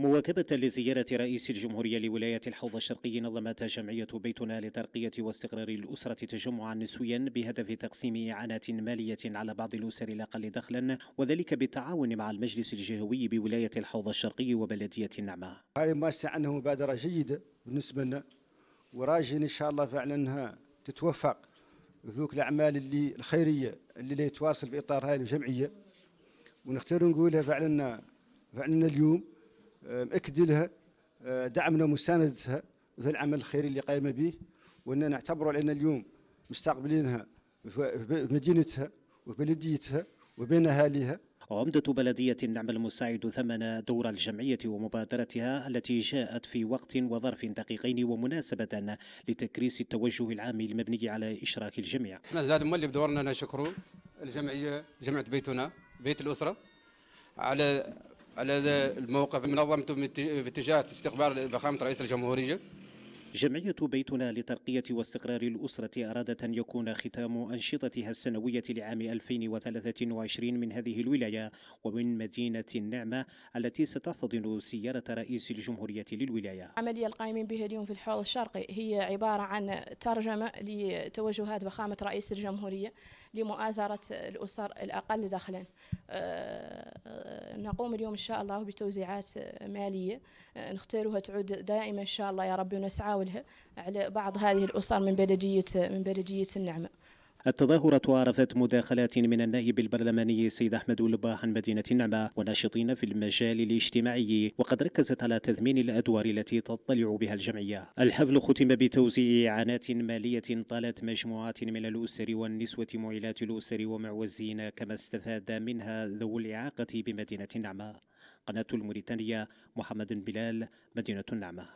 مواكبة لزيارة رئيس الجمهورية لولاية الحوض الشرقي نظمت جمعية بيتنا لترقية واستقرار الأسرة تجمعا نسويا بهدف تقسيم إعانة مالية على بعض الأسر الأقل دخلا وذلك بالتعاون مع المجلس الجهوي بولاية الحوض الشرقي وبلدية النعمة هذه مؤسسة عندها مبادرة جيدة بالنسبة لنا وراجي إن شاء الله فعلا أنها تتوفق ذوك الأعمال اللي الخيرية اللي يتواصل في إطار هذه الجمعية ونختار نقولها فعلا فعلا اليوم مأكد آه، لها آه، دعمنا ومساندتها في العمل الخيري اللي قايمه به وان نعتبروا علينا اليوم مستقبلينها في مدينتها وبلديتها وبين اهاليها عمدة بلدية النعم المساعد ثمن دور الجمعية ومبادرتها التي جاءت في وقت وظرف دقيقين ومناسبة لتكريس التوجه العام المبني على إشراك الجميع احنا زاد مولي بدورنا نشكر الجمعية جمعة بيتنا بيت الأسرة على على الموقف منظمته باتجاه استقبال فخامه رئيس الجمهوريه جمعية بيتنا لترقية واستقرار الأسرة أرادت أن يكون ختام أنشطتها السنوية لعام 2023 من هذه الولاية ومن مدينة النعمة التي ستحتضن سيارة رئيس الجمهورية للولاية. العملية القائمين بها اليوم في الحوض الشرقي هي عبارة عن ترجمة لتوجهات فخامة رئيس الجمهورية لمؤازرة الأسر الأقل دخلا. آه، نقوم اليوم إن شاء الله بتوزيعات مالية آه، نختارها تعود دائما إن شاء الله يا رب نسعى نحاولها على بعض هذه الأسر من بلدية من بلدية النعمة التظاهرة عرفت مداخلات من النائب البرلماني سيد أحمد لبا عن مدينة النعمة وناشطين في المجال الاجتماعي وقد ركزت على تثمين الأدوار التي تضطلع بها الجمعية الحفل ختم بتوزيع إعانات مالية طالت مجموعات من الأسر والنسوة معيلات الأسر ومعوزين كما استفاد منها ذو الإعاقة بمدينة النعمة قناة الموريتانية محمد بلال مدينة النعمة